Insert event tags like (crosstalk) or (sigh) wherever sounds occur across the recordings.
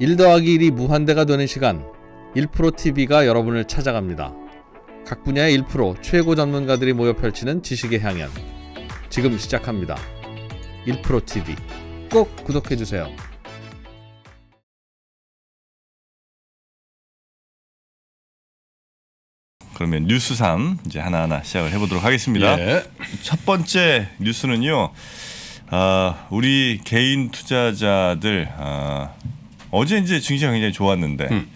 1 더하기 1이 무한대가 되는 시간 1프로TV가 여러분을 찾아갑니다. 각 분야의 1 최고 전문가들이 모여 펼치는 지식의 향연 지금 시작합니다. 1프로TV 꼭 구독해주세요. 그러면 뉴스 3 이제 하나하나 시작을 해보도록 하겠습니다. 예. 첫 번째 뉴스는요. 어, 우리 개인 투자자들 어, 어제 이제 증시가 굉장히 좋았는데 음.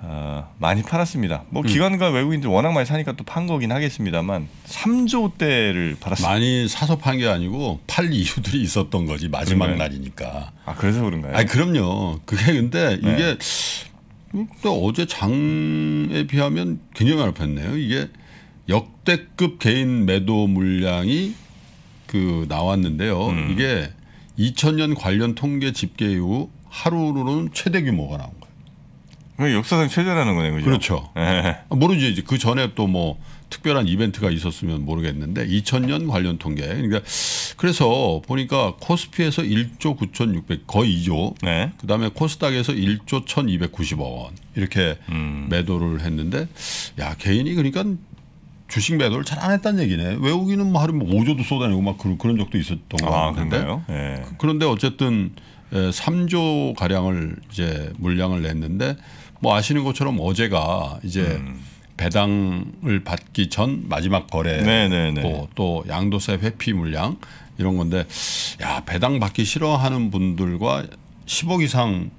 어, 많이 팔았습니다. 뭐 음. 기관과 외국인들 워낙 많이 사니까 또 판 거긴 하겠습니다만 3조 대를 팔았습니다. 많이 사서 판 게 아니고 팔 이유들이 있었던 거지 마지막 그런가요? 날이니까. 아 그래서 그런가요? 아 그럼요. 그게 근데 네. 이게 네. 또 어제 장에 비하면 굉장히 많이 팔네요. 이게 역대급 개인 매도 물량이 그 나왔는데요. 음. 이게 2000년 관련 통계 집계 이후 하루로는 최대 규모가 나온 거예요. 그 역사상 최대라는 거네요. 그렇죠 네. 예. 모르죠 아, 이제 그 전에 또 뭐 특별한 이벤트가 있었으면 모르겠는데 2000년 관련 통계. 그러니까 그래서 보니까 코스피에서 1조 9,600 거의 2조. 네. 그다음에 코스닥에서 1조 1,290억 원 이렇게 음. 매도를 했는데 야 개인이 그러니까 주식 매도를 잘 안 했다는 얘기네. 외우기는뭐 하루 뭐 5조도 뭐 쏟아내고 막 그런, 적도 있었던 거 아, 같은데. 아, 그런데 어쨌든 3조 예, 가량을 이제 물량을 냈는데 뭐 아시는 것처럼 어제가 이제 음. 배당을 받기 전 마지막 거래고 네, 네, 네. 뭐 또 양도세 회피 물량 이런 건데 야 배당 받기 싫어하는 분들과 10억 이상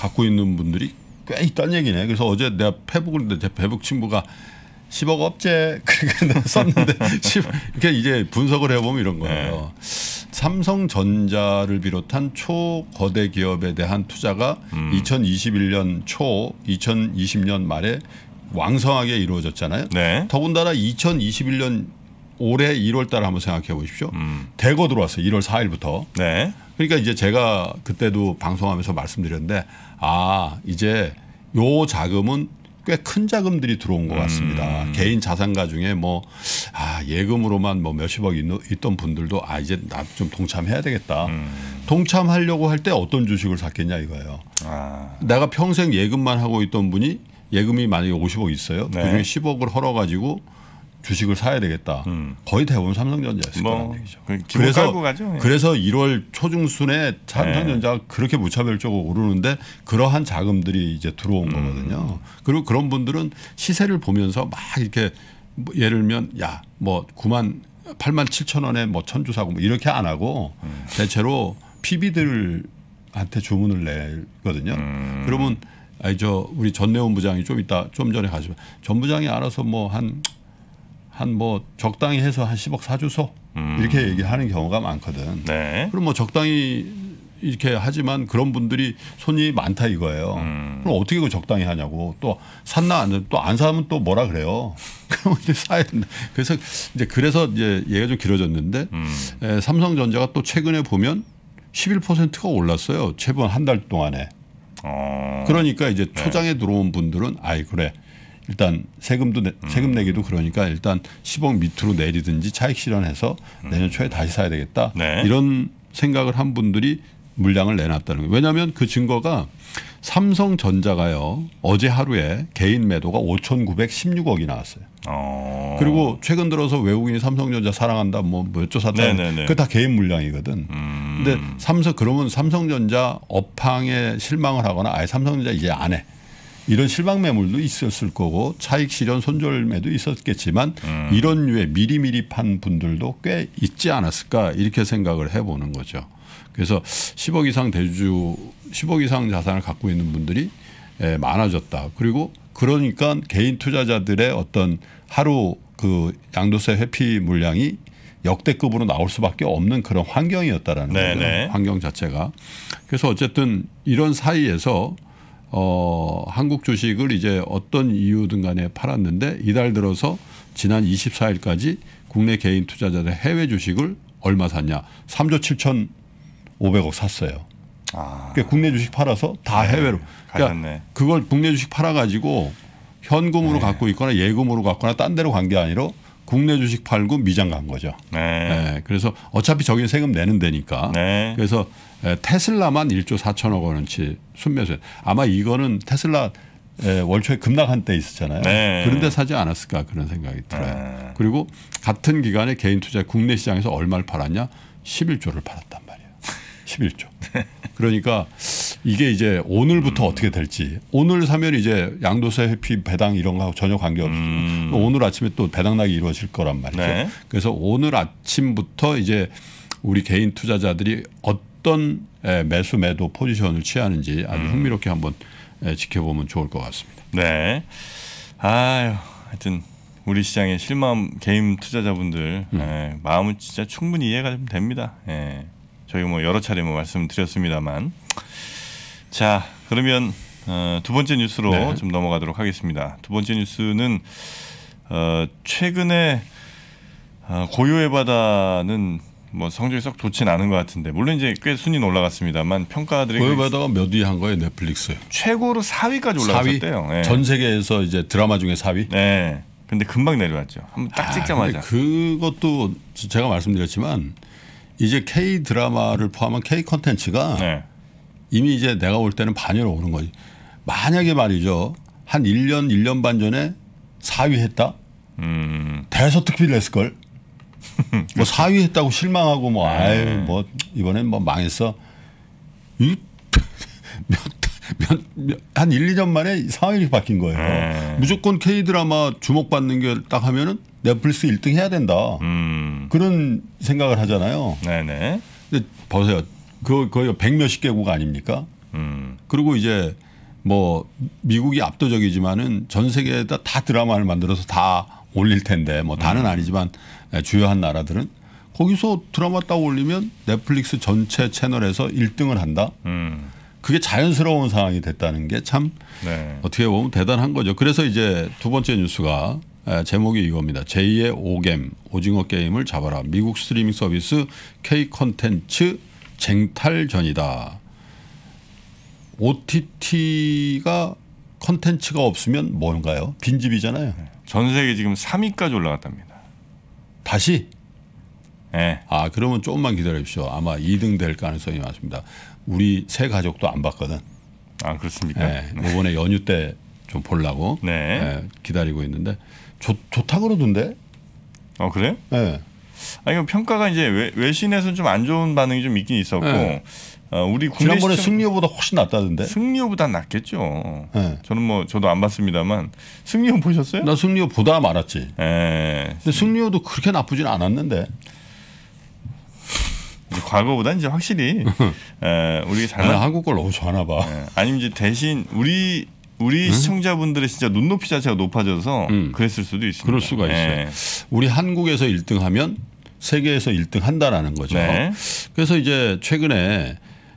갖고 있는 분들이 꽤 있다는 얘기네. 그래서 어제 내가 페북을 했는데 내 페북 친구가 10억 업체 (laughs) 그러니 썼는데 10, (laughs) 그러니 이제 분석을 해보면 이런 거예요. 네. 삼성전자를 비롯한 초거대 기업에 대한 투자가 음. 2021년 초, 2020년 말에 왕성하게 이루어졌잖아요. 네. 더군다나 2021년 올해 1월달 한번 생각해 보십시오. 음. 대거 들어왔어요. 1월 4일부터. 네. 그러니까 이제 제가 그때도 방송하면서 말씀드렸는데 아 이제 요 자금은 꽤큰 자금들이 들어온 것 같습니다. 음. 개인 자산가 중에 뭐 아, 예금으로만 뭐 몇십억 있, 던 분들도 아 이제 나 좀 동참해야 되겠다. 음. 동참하려고 할 때 어떤 주식을 샀겠냐 이거예요. 아. 내가 평생 예금만 하고 있던 분이 예금이 만약에 50억 있어요. 네. 그중에 10억을 헐어가지고 주식을 사야 되겠다. 음. 거의 대부분 삼성전자였을 뭐, 거라는 얘기죠. 그래서 가죠, 예. 그래서 1월 초중순에 네. 삼성전자가 예. 그렇게 무차별적으로 오르는데 그러한 자금들이 이제 들어온 음. 거거든요. 그리고 그런 분들은 시세를 보면서 막 이렇게 뭐 예를 들면 야 뭐 9만 8만 7천 원에 뭐 천주 사고 뭐 이렇게 안 하고 음. 대체로 PB들한테 주문을 내거든요. 음. 그러면 아니 저 우리 전내원 부장이 좀 이따 좀 전에 가시면 전 부장이 알아서 뭐한 한뭐 적당히 해서 한 10억 사주소 음. 이렇게 얘기하는 경우가 많거든. 네. 그럼 뭐 적당히 이렇게 하지만 그런 분들이 손이 많다 이거예요. 음. 그럼 어떻게 그 적당히 하냐고 또 샀나 안 또안 사면 또 뭐라 그래요. (laughs) 그럼 이제 사야 된다. 그래서 이제 그래서 이제 얘가 좀 길어졌는데 음. 에, 삼성전자가 또 최근에 보면 11%가 올랐어요. 최근 한 달 동안에. 어. 그러니까 이제 네. 초장에 네. 들어온 분들은 아이 그래 일단 세금도 내, 세금 음. 내기도 그러니까 일단 10억 밑으로 내리든지 차익 실현해서 음. 내년 초에 다시 사야 되겠다 네. 이런 생각을 한 분들이 물량을 내놨다는 거예요. 왜냐하면 그 증거가 삼성전자가요 어제 하루에 개인 매도가 5,916억이 나왔어요. 어. 그리고 최근 들어서 외국인이 삼성전자 사랑한다 뭐 몇조 뭐 샀다 네, 네, 네. 그다 개인 물량이거든. 음. 근데 삼성 그러면 삼성전자 업황에 실망을 하거나 아예 삼성전자 이제 안 해. 이런 실망 매물도 있었을 거고 차익 실현 손절매도 있었겠지만 음. 이런 류의 미리미리 판 분들도 꽤 있지 않았을까 이렇게 생각을 해보는 거죠. 그래서 10억 이상 대주 10억 이상 자산을 갖고 있는 분들이 예, 많아졌다. 그리고 그러니까 개인 투자자들의 어떤 하루 그 양도세 회피 물량이 역대급으로 나올 수밖에 없는 그런 환경이었다라는 네, 거죠. 네. 환경 자체가. 그래서 어쨌든 이런 사이에서 어, 한국 주식을 이제 어떤 이유든 간에 팔았는데 이달 들어서 지난 24일까지 국내 개인 투자자들 해외 주식을 얼마 샀냐? 3조 7 500억 샀어요. 아. 그러니까 국내 주식 팔아서 다 네, 해외로. 그러니까 그걸 국내 주식 팔아가지고 현금으로 네. 갖고 있거나 예금으로 갖거나 딴 데로 간 게 아니라 국내 주식 팔고 미장 간 거죠. 네. 네. 그래서 어차피 저긴 세금 내는 데니까. 네. 그래서 테슬라만 1조 4천억 원치 순매수. 아마 이거는 테슬라 예, 월초에 급락한 때 있었잖아요. 네. 그런데 사지 않았을까 그런 생각이 들어요. 네. 그리고 같은 기간에 개인 투자 국내 시장에서 얼마를 팔았냐? 11조를 팔았단 말이에요. 11조. 그러니까 이게 이제 오늘부터 음. 어떻게 될지. 오늘 사면 이제 양도세 회피 배당 이런 거하고 전혀 관계없죠. 음. 오늘 아침에 또 배당락이 이루어질 거란 말이죠. 네. 그래서 오늘 아침부터 이제 우리 개인 투자자들이 어떤 매수 매도 포지션을 취하는지 아주 음. 흥미롭게 한번 지켜보면 좋을 것 같습니다. 네. 아유, 하여튼 우리 시장의 실망 개인 투자자분들 음. 예, 마음은 진짜 충분히 이해가 됩니다. 예. 저희 뭐 여러 차례 뭐 말씀드렸습니다만 자 그러면 어, 두 번째 뉴스로 네. 좀 넘어가도록 하겠습니다. 두 번째 뉴스는 어, 최근에 어, 고요의 바다는 뭐 성적이 썩 좋진 않은 것 같은데 물론 이제 꽤 순위는 올라갔습니다만 평가들이 고요의 바다가 몇 위 한 거예요 넷플릭스 최고로 4위까지 올라갔대요. 4위? 네. 예. 전 세계에서 이제 드라마 중에 4위. 네. 근데 금방 내려왔죠. 한번 딱 아, 찍자마자. 아, 그것도 제가 말씀드렸지만 이제 K 드라마를 포함한 K 컨텐츠가 네. 이미 이제 내가 올 때는 반열에 오는 거지. 만약에 말이죠. 한 1년, 1년 반 전에 4위 했다? 음. 대서특필 냈을걸? (laughs) 뭐 4위 했다고 실망하고 뭐, 네. 아유, 뭐, 이번엔 뭐 망했어. (laughs) 몇, 몇, 몇, 한 1, 2년 만에 상황이 바뀐 거예요. 네. 무조건 K드라마 주목받는 게 딱 하면은 넷플릭스 1등 해야 된다. 음. 그런 생각을 하잖아요. 네네. 근데 보세요. 그 거의 백 몇십 개국 아닙니까? 음. 그리고 이제 뭐 미국이 압도적이지만은 전 세계에다 다 드라마를 만들어서 다 올릴 텐데 뭐 다는 음. 아니지만 주요한 나라들은 거기서 드라마 딱 올리면 넷플릭스 전체 채널에서 1등을 한다. 음. 그게 자연스러운 상황이 됐다는 게참 네. 어떻게 보면 대단한 거죠. 그래서 이제 두 번째 뉴스가 제목이 이겁니다. 제2의 오겜 오징어 게임을 잡아라. 미국 스트리밍 서비스 K 컨텐츠 쟁탈전이다. OTT가 컨텐츠가 없으면 뭔가요? 빈집이잖아요. 네. 전 세계 지금 3위까지 올라갔답니다. 다시? 네. 아 그러면 조금만 기다려주십시오. 아마 2등 될 가능성이 많습니다. 우리 새 가족도 안 봤거든. 아 그렇습니까? 네. 이번에 연휴 때좀 보려고 네. 예, 기다리고 있는데 좋 좋다 그러던데. 어 그래요? 예. 아니 그 평가가 이제 외, 신에서는좀안 좋은 반응이 좀 있긴 있었고 예. 어, 우리 국내 지난번에 시청... 승리호보다 훨씬 낫다던데. 승리호보다 낫겠죠. 예. 저는 뭐 저도 안 봤습니다만 승리호 보셨어요? 나 승리호 보다 말았지. 예. 근데 승리호도 그렇게 나쁘진 않았는데. 과거보다 이제 확실히 에, 우리가 잘 아, 한국걸 너무 좋아하나 봐. 예. 아니면 이제 대신 우리 우리 음? 시청자분들의 진짜 눈높이 자체가 높아져서 음. 그랬을 수도 있습니다. 그럴 수가 네. 있어요. 우리 한국에서 1등하면 세계에서 1등 한다라는 거죠. 네. 그래서 이제 최근에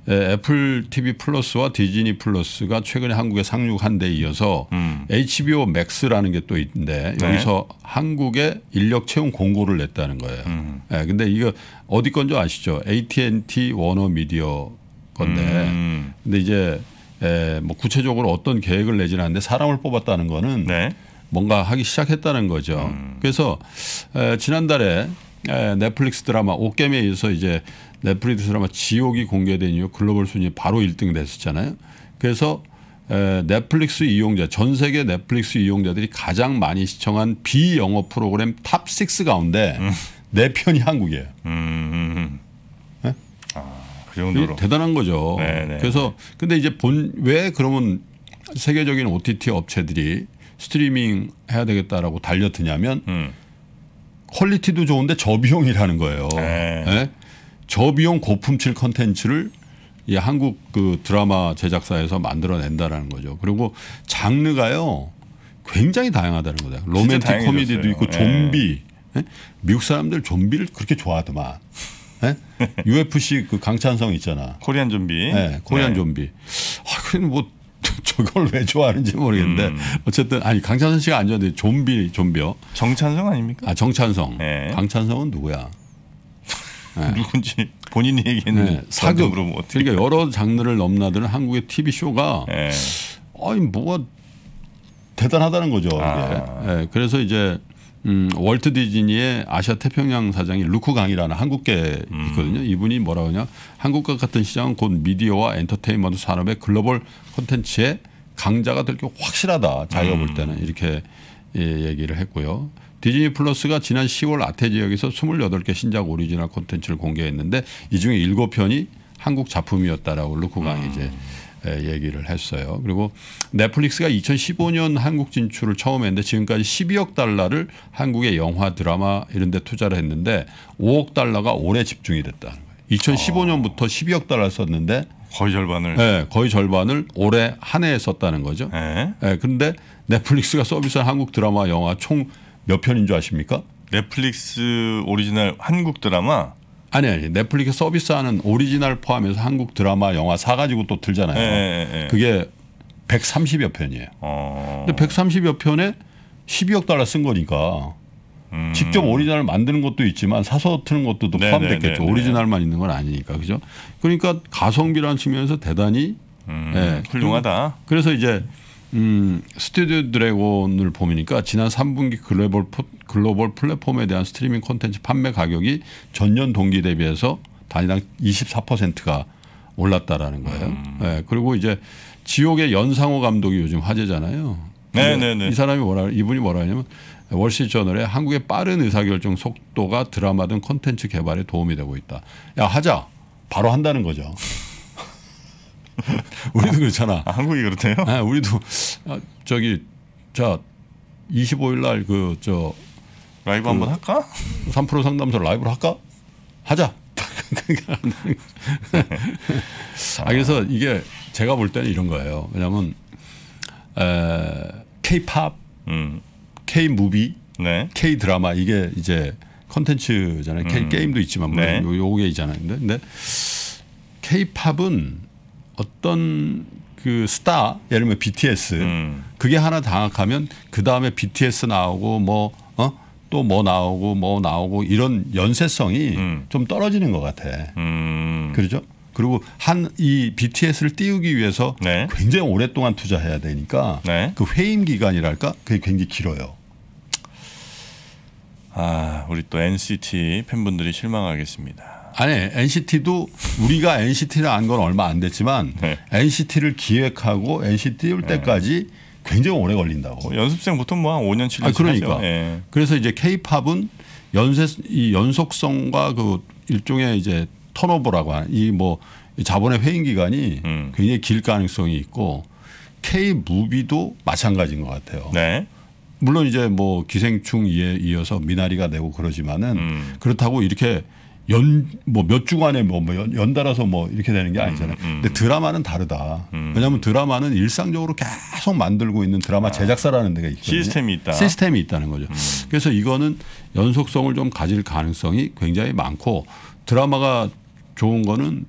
애플 TV 플러스와 디즈니 플러스가 최근에 한국에 상륙한 데 이어서 음. HBO 맥스라는 게 또 있는데 네. 여기서 한국의 인력 채용 공고를 냈다는 거예요. 음. 네, 근데 이거 어디 건지 아시죠? AT&T 워너미디어 건데 음. 근데 이제 에, 예, 뭐 구체적으로 어떤 계획을 내지는 않는데 사람을 뽑았다는 거는 네. 뭔가 하기 시작했다는 거죠. 음. 그래서 에, 지난달에 에, 넷플릭스 드라마 옥겜에 이어서 이제 넷플릭스 드라마 지옥이 공개된 이후 글로벌 순위 바로 1등 됐었잖아요. 그래서 에, 넷플릭스 이용자 전 세계 넷플릭스 이용자들이 가장 많이 시청한 비영어 프로그램 탑6 가운데 음. 네 편이 한국이에요. 음. 음, 음. 그 정도로 대단한 거죠. 네네. 네. 그래서 근데 이제 본 왜 그러면 세계적인 OTT 업체들이 스트리밍 해야 되겠다라고 달려드냐면 음. 퀄리티도 좋은데 저비용이라는 거예요. 네. 예? 저비용 고품질 컨텐츠를 이 한국 그 드라마 제작사에서 만들어낸다라는 거죠. 그리고 장르가요 굉장히 다양하다는 거다. 로맨틱 코미디도 있고 네. 좀비. 에? 예? 미국 사람들 좀비를 그렇게 좋아하더만. 네? 예? (laughs) UFC 그 강찬성 있잖아. 코리안 좀비. 네, 코리안 네. 좀비. 아, 그래는 뭐 (laughs) 저걸 왜 좋아하는지 모르겠는데 음. 어쨌든 아니 강찬성 씨가 안 좋아하는데 좀비 좀비요. 정찬성 아닙니까? 아 정찬성. 네. 강찬성은 누구야? 네. (laughs) 누군지 본인이 얘기했는데 네, 사극. 뭐 그러니까 여러 장르를 넘나드는 한국의 TV 쇼가 네. 아니 뭐가 대단하다는 거죠. 아. 예, 그래서 이제 음, 월트 디즈니의 아시아 태평양 사장인 루크 강이라는 한국계 음. 있거든요. 이분이 뭐라 그러냐. 한국과 같은 시장은 곧 미디어와 엔터테인먼트 산업의 글로벌 콘텐츠의 강자가 될 게 확실하다. 자기가 음. 볼 때는 이렇게 예, 얘기를 했고요. 디즈니 플러스가 지난 10월 아태 지역에서 28개 신작 오리지널 콘텐츠를 공개했는데 이 중에 7편이 한국 작품이었다라고 루크강이 음. 이제 예, 얘기를 했어요. 그리고 넷플릭스가 2015년 한국 진출을 처음 했는데 지금까지 12억 달러를 한국의 영화 드라마 이런 데 투자를 했는데 5억 달러가 올해 집중이 됐다는 거예요. 2015년부터 12억 달러 썼는데 거의 절반을 네, 거의 절반을 올해 한 해에 썼다는 거죠. 네. 예. 그런데 넷플릭스가 서비스한 한국 드라마 영화 총 몇 편인 줄 아십니까? 넷플릭스 오리지널 한국 드라마 아니 아니 넷플릭스 서비스하는 오리지널 포함해서 한국 드라마 영화 사가지고 또틀잖아요 예, 예, 예, 예. 그게 130여 편이에요. 어. 근데 130여 편에 12억 달러 쓴 거니까 음. 직접 오리지널 만드는 것도 있지만 사서 틀는 것도 또 네, 포함됐겠죠. 네, 네네네네. 오리지널만 있는 건 아니니까 그죠? 그러니까 가성비라는 측면에서 대단히 음, 예, 훌륭하다. 그래서 이제 음, 스튜디오 드래곤을 보니까 지난 3분기 글로벌, 글로벌 플랫폼에 대한 스트리밍 콘텐츠 판매 가격이 전년 동기 대비해서 단위당 24%가 올랐다라는 거예요. 음. 네, 그리고 이제 지옥의 연상호 감독이 요즘 화제잖아요. 네네네. 네, 네. 이 사람이 뭐라 이분이 뭐라 하냐면 월시저널에 한국의 빠른 의사결정 속도가 드라마 등 콘텐츠 개발에 도움이 되고 있다. 야 하자 바로 한다는 거죠. (laughs) 우리도 그렇잖아. 아, 한국이 그렇대요? 아, 우리도 아, 저기 자 25일 날 그 저 라이브 그 한번 할까? 3% 상담소 라이브로 할까? 하자. (laughs) 아, 그래서 이게 제가 볼 때는 이런 거예요. 왜냐하면 에, K-팝, 음. K-무비, 네. K-드라마 이게 이제 컨텐츠잖아요. K 음. 게임도 있지만 네. 요게 있잖아요. 근데, 근데 K-팝은 어떤 그 스타 예를 들면 BTS 음. 그게 하나 당악하면그 다음에 BTS 나오고 뭐 어? 또 뭐 나오고 뭐 나오고 이런 연쇄성이 음. 좀 떨어지는 것 같아. 음. 그러죠 그리고 한 이 BTS를 띄우기 위해서 네. 굉장히 오랫동안 투자해야 되니까 네. 그 회임 기간이랄까 그게 굉장히 길어요. 아 우리 또 NCT 팬분들이 실망하겠습니다. 아니 NCT도 우리가 NCT를 안 건 얼마 안 됐지만 네. NCT를 기획하고 NCT 올 네. 때까지 굉장히 오래 걸린다고. 뭐 연습생 보통 뭐 한 5년 7년 아, 그러니까. 네. 그래서 이제 K-팝은 연쇄 이 연속성과 그 일종의 이제 턴오버라고 하는 이 뭐 자본의 회인 기간이 음. 굉장히 길 가능성이 있고 K 무비도 마찬가지인 것 같아요. 네. 물론 이제 뭐 기생충 이에 이어서 미나리가 되고 그러지만은 음. 그렇다고 이렇게 연뭐몇 주간에 뭐, 뭐 연, 연달아서 뭐 이렇게 되는 게 아니잖아요. 음, 음, 음. 근데 드라마는 다르다. 음. 왜냐하면 드라마는 일상적으로 계속 만들고 있는 드라마 아, 제작사라는 데가 있거든요. 시스템이 있다. 시스템이 있다는 거죠. 음. 그래서 이거는 연속성을 좀 가질 가능성이 굉장히 많고 드라마가 좋은 거는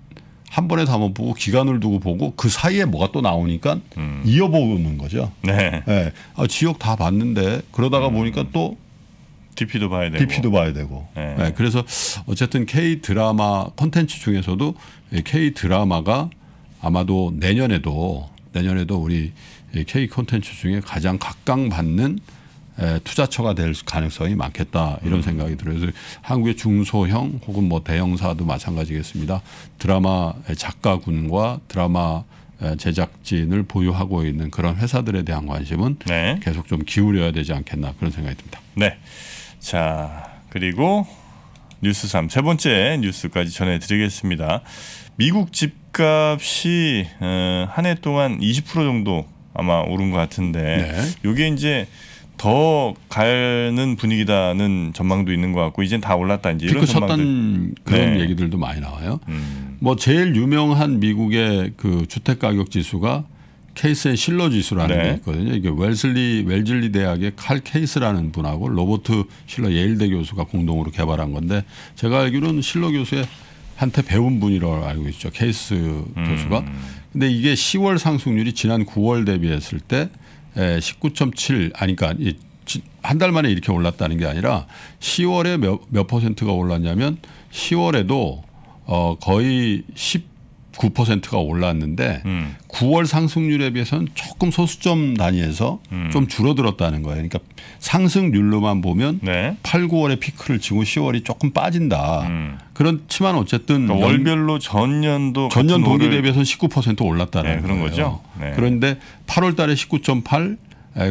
한 번에 다번 보고 기간을 두고 보고 그 사이에 뭐가 또 나오니까 음. 이어보는 거죠. 네. 네. 아, 지역다 봤는데 그러다가 보니까 또 DP도 봐야 되고. DP도 봐야 되고. 네. 네. 그래서 어쨌든 K 드라마 콘텐츠 중에서도 K 드라마가 아마도 내년에도 내년에도 우리 K 콘텐츠 중에 가장 각광받는 투자처가 될 가능성이 많겠다 이런 음. 생각이 들어요. 그래서 한국의 중소형 혹은 뭐 대형사도 마찬가지겠습니다. 드라마 작가군과 드라마 제작진을 보유하고 있는 그런 회사들에 대한 관심은 네. 계속 좀 기울여야 되지 않겠나 그런 생각이 듭니다. 네. 자, 그리고 뉴스 3, 세 번째 뉴스까지 전해드리겠습니다. 미국 집값이 어, 한해 동안 20% 정도 아마 오른 것 같은데 이게 네. 이제 더 가는 분위기다는 전망도 있는 것 같고 이젠 다 올랐다 이제 이런 전망들 그런 네. 얘기들도 많이 나와요. 음. 뭐 제일 유명한 미국의 그 주택 가격 지수가 케이스의 실러 지수라는 네. 게 있거든요. 이게 웰슬리 웰즐리 대학의 칼 케이스라는 분하고 로버트 실러 예일대 교수가 공동으로 개발한 건데 제가 알기로는 실러 교수의 한테 배운 분이라고 알고 있죠. 케이스 음. 교수가. 근데 이게 10월 상승률이 지난 9월 대비했을 때 19.7 아니 그러니까 한 달 만에 이렇게 올랐다는 게 아니라 10월에 몇, 몇 퍼센트가 올랐냐면 10월에도 어 거의 10 9%가 올랐는데 음. 9월 상승률에 비해서는 조금 소수점 단위에서 음. 좀 줄어들었다는 거예요. 그러니까 상승률로만 보면 네. 8, 9월에 피크를 치고 10월이 조금 빠진다. 음. 그렇지만 어쨌든 그러니까 월별로 전년도 전년 동기 대비해서는 19% 올랐다는 네, 그런 거예요. 거죠. 네. 그런데 8월 달에 19.8,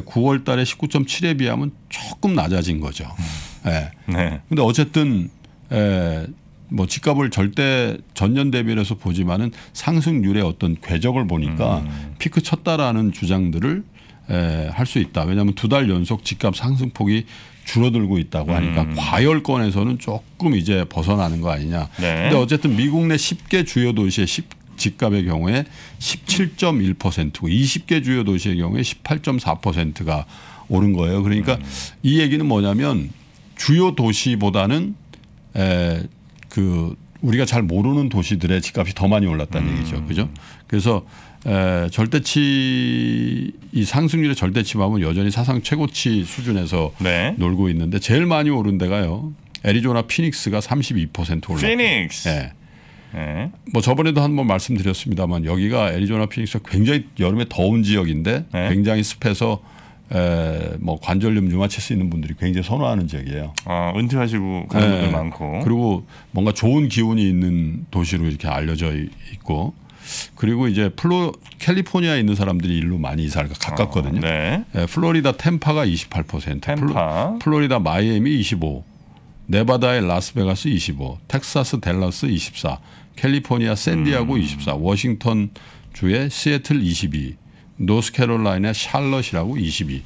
9월 달에 19.7에 비하면 조금 낮아진 거죠. 음. 예. 네. 근데 어쨌든 에, 뭐 집값을 절대 전년 대비해서 보지만은 상승률의 어떤 궤적을 보니까 음. 피크 쳤다라는 주장들을 할 수 있다. 왜냐하면 두 달 연속 집값 상승폭이 줄어들고 있다고 하니까 음. 과열권에서는 조금 이제 벗어나는 거 아니냐. 네. 근데 어쨌든 미국 내 10개 주요 도시의 10 집값의 경우에 17.1%고 20개 주요 도시의 경우에 18.4%가 오른 거예요. 그러니까 음. 이 얘기는 뭐냐면 주요 도시보다는 에, 그 우리가 잘 모르는 도시들의 집값이 더 많이 올랐다는 음. 얘기죠. 그죠? 그래서 에, 절대치 이 상승률의 절대치마음은 여전히 사상 최고치 수준에서 네. 놀고 있는데 제일 많이 오른 데가요. 애리조나 피닉스가 32% 올랐고. 피닉스. 예. 네. 뭐 저번에도 한번 말씀드렸습니다만 여기가 애리조나 피닉스가 굉장히 여름에 더운 지역인데 네. 굉장히 습해서 에, 뭐 관절염 류마체 수있는 분들이 굉장히 선호하는 지역이에요. 아, 은퇴하시고 가는 네. 분들 많고. 그리고 뭔가 좋은 기운이 있는 도시로 이렇게 알려져 있고 그리고 이제 플로 캘리포니아에 있는 사람들이 일로 많이 이사를 가깝거든요. 어, 네. 네, 플로리다 템파가 28%, 템파. 플로, 리다 마이애미 25, 네바다의 라스베가스 25, 텍사스 델라스 24, 캘리포니아 샌디아고 음. 24, 워싱턴 주의 시애틀 22, 노스캐롤라이나 샬럿이라고 22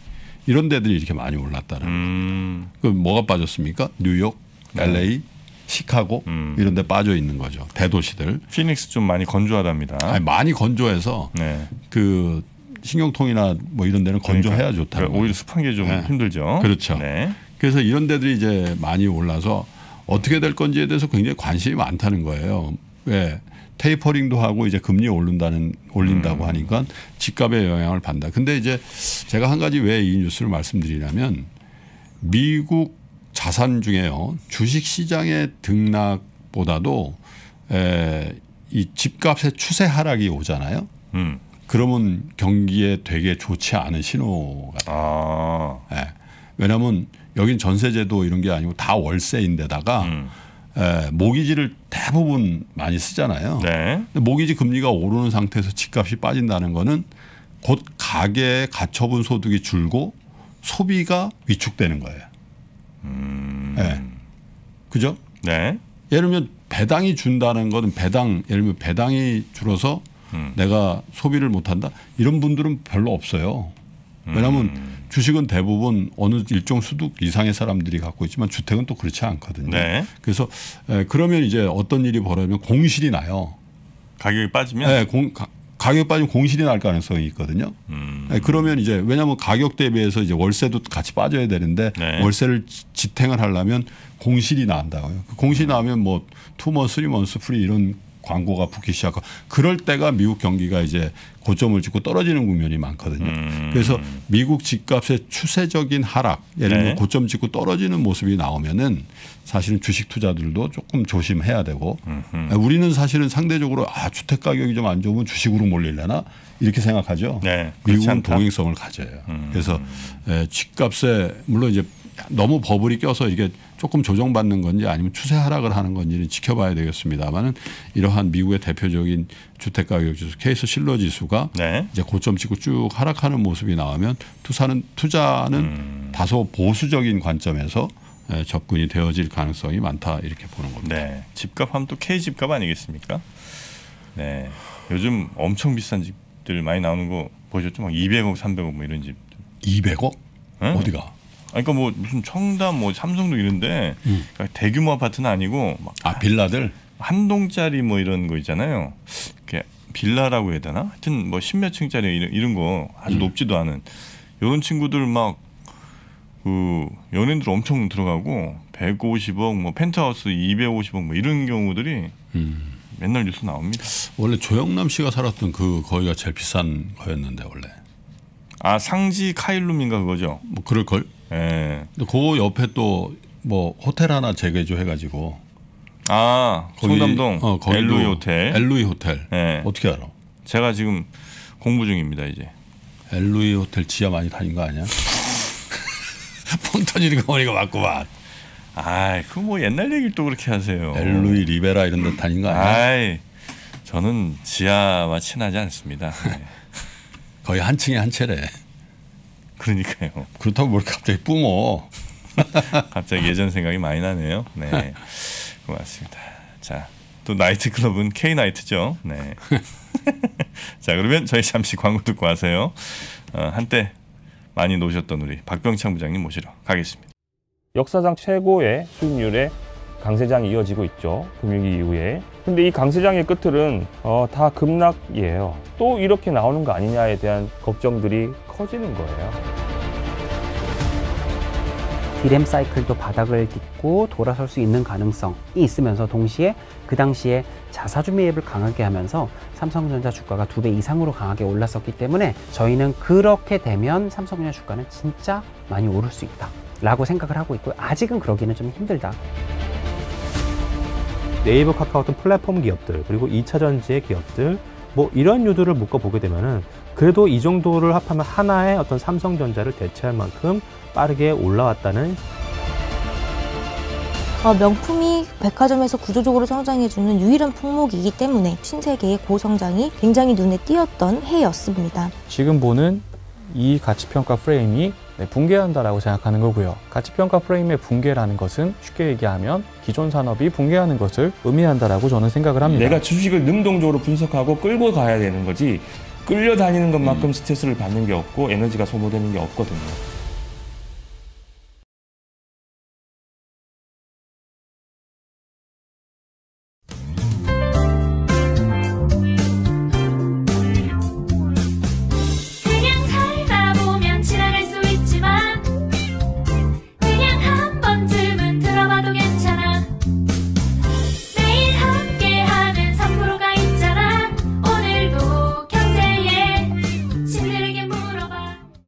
이런 데들이 이렇게 많이 올랐다는 음. 그 뭐가 빠졌습니까? 뉴욕, LA, 네. 음. 시카고 음. 이런 데 빠져 있는 거죠. 대도시들. 피닉스 좀 많이 건조하답니다. 아니, 많이 건조해서 네. 그 신경통이나 뭐 이런 데는 건조해야 그러니까, 좋다. 오히려 습한 게좀 네. 힘들죠. 그렇죠. 네. 그래서 이런 데들이 이제 많이 올라서 어떻게 될 건지에 대해서 굉장히 관심이 많다는 거예요. 왜 테이퍼링도 하고 이제 금리 올른다는 올린다고 음. 하니까 집값에 영향을 받는다. 근데 이제 제가 한 가지 왜 이 뉴스를 말씀드리냐면 미국 자산 중에요 주식 시장의 등락보다도 에, 이 집값의 추세 하락이 오잖아요. 음. 그러면 경기에 되게 좋지 않은 신호가. 아. 예. 왜냐하면 여긴 전세제도 이런 게 아니고 다 월세인데다가. 음. 에, 예, 모기지를 대부분 많이 쓰잖아요. 네. 모기지 금리가 오르는 상태에서 집값이 빠진다는 거는 곧 가계의 가처분 소득이 줄고 소비가 위축되는 거예요. 음. 네. 그죠? 네. 예를 들면 배당이 준다는 거는 배당 예를 들면 배당이 줄어서 음. 내가 소비를 못한다 이런 분들은 별로 없어요. 왜냐하면 음. 주식은 대부분 어느 일종 수득 이상의 사람들이 갖고 있지만 주택은 또 그렇지 않거든요. 네. 그래서 에, 그러면 이제 어떤 일이 벌어지면 공실이 나요. 가격이 빠지면? 네, 공, 가, 가격 빠진 공실이 날 가능성이 있거든요. 음. 네, 그러면 이제 왜냐하면 가격 대비해서 이제 월세도 같이 빠져야 되는데 네. 월세를 지탱을 하려면 공실이 나온다고요그 공실이 음. 나면 뭐투머스리먼스 프리 이런 광고가 붙기 시작하고 그럴 때가 미국 경기가 이제 고점을 찍고 떨어지는 국면이 많거든요. 음. 그래서 미국 집값의 추세적인 하락, 예를 들면 네. 고점 찍고 떨어지는 모습이 나오면은 사실은 주식 투자들도 조금 조심해야 되고 음흠. 우리는 사실은 상대적으로 아 주택 가격이 좀 안 좋으면 주식으로 몰릴려나 이렇게 생각하죠. 네, 미국은 않다. 동행성을 가져요. 음. 그래서 예, 집값에 물론 이제 너무 버블이 껴서 이게 조금 조정받는 건지 아니면 추세 하락을 하는 건지는 지켜봐야 되겠습니다만은 이러한 미국의 대표적인 주택가격 지수 케이스 실러 지수가 네. 이제 고점 찍고 쭉 하락하는 모습이 나오면 투사는 투자는 음. 다소 보수적인 관점에서 접근이 되어질 가능성이 많다 이렇게 보는 겁니다. 네. 집값하면 또 K 집값 아니겠습니까? 네. 요즘 엄청 비싼 집들 많이 나오는 거 보셨죠? 막 200억, 300억 뭐 이런 집들. 200억? 응? 어디가? 그러니까 뭐 무슨 청담, 뭐 삼성도 이런데 음. 그러니까 대규모 아파트는 아니고 아 빌라들 한 동짜리 뭐 이런 거 있잖아요. 이렇게 빌라라고 해야 되나? 하여튼 뭐 십몇 층짜리 이런, 이런 거 아주 음. 높지도 않은 이런 친구들 막 그 연예인들 엄청 들어가고 150억 뭐 펜트하우스 250억 뭐 이런 경우들이 음. 맨날 뉴스 나옵니다. 원래 조영남 씨가 살았던 그 거기가 제일 비싼 거였는데 원래. 아 상지 카일룸인가 그거죠? 뭐 그럴 걸. 예. 그 옆에 또 뭐 호텔 하나 재개조 해가지고 아 거기, 송담동 어, 엘루이 호텔 엘루이 호텔 예. 어떻게 알아? 제가 지금 공부 중입니다 이제. 엘루이 호텔 지하 많이 다닌 거 아니야? (laughs) 폰 터지는 거 보니까 맞구만. 아이, 그 뭐 옛날 얘기를 또 그렇게 하세요. 엘루이 리베라 이런 데 다닌 거 아니야? 아이, 저는 지하와 친하지 않습니다. 네. (laughs) 거의 한 층에 한 채래. 그러니까요. 그렇다고 뭘 갑자기 뿜어. (laughs) 갑자기 예전 생각이 많이 나네요. 네. 고맙습니다. 자, 또 나이트 클럽은 K 나이트죠. 네. (laughs) 자, 그러면 저희 잠시 광고 듣고 와세요. 어, 한때 많이 노셨던 우리 박병창 부장님 모시러 가겠습니다. 역사상 최고의 수익률의 강세장이 이어지고 있죠. 금융위 이후에. 근데 이 강세장의 끝틀은 어, 다 급락이에요. 또 이렇게 나오는 거 아니냐에 대한 걱정들이 커지는 거예요. 디램 사이클도 바닥을 딛고 돌아설 수 있는 가능성이 있으면서 동시에 그 당시에 자사주 매입을 강하게 하면서 삼성전자 주가가 두 배 이상으로 강하게 올랐었기 때문에 저희는 그렇게 되면 삼성전자 주가는 진짜 많이 오를 수 있다 라고 생각을 하고 있고 아직은 그러기는 좀 힘들다 네이버 카카오톡 플랫폼 기업들 그리고 2차전지의 기업들 뭐 이런 요들을 묶어보게 되면은 그래도 이 정도를 합하면 하나의 어떤 삼성전자를 대체할 만큼 빠르게 올라왔다는 어, 명품이 백화점에서 구조적으로 성장해주는 유일한 품목이기 때문에 신세계의 고성장이 굉장히 눈에 띄었던 해였습니다. 지금 보는 이 가치평가 프레임이 네, 붕괴한다라고 생각하는 거고요. 가치평가 프레임의 붕괴라는 것은 쉽게 얘기하면 기존 산업이 붕괴하는 것을 의미한다라고 저는 생각을 합니다. 내가 주식을 능동적으로 분석하고 끌고 가야 되는 거지 끌려다니는 것만큼 음. 스트레스를 받는 게 없고 에너지가 소모되는 게 없거든요.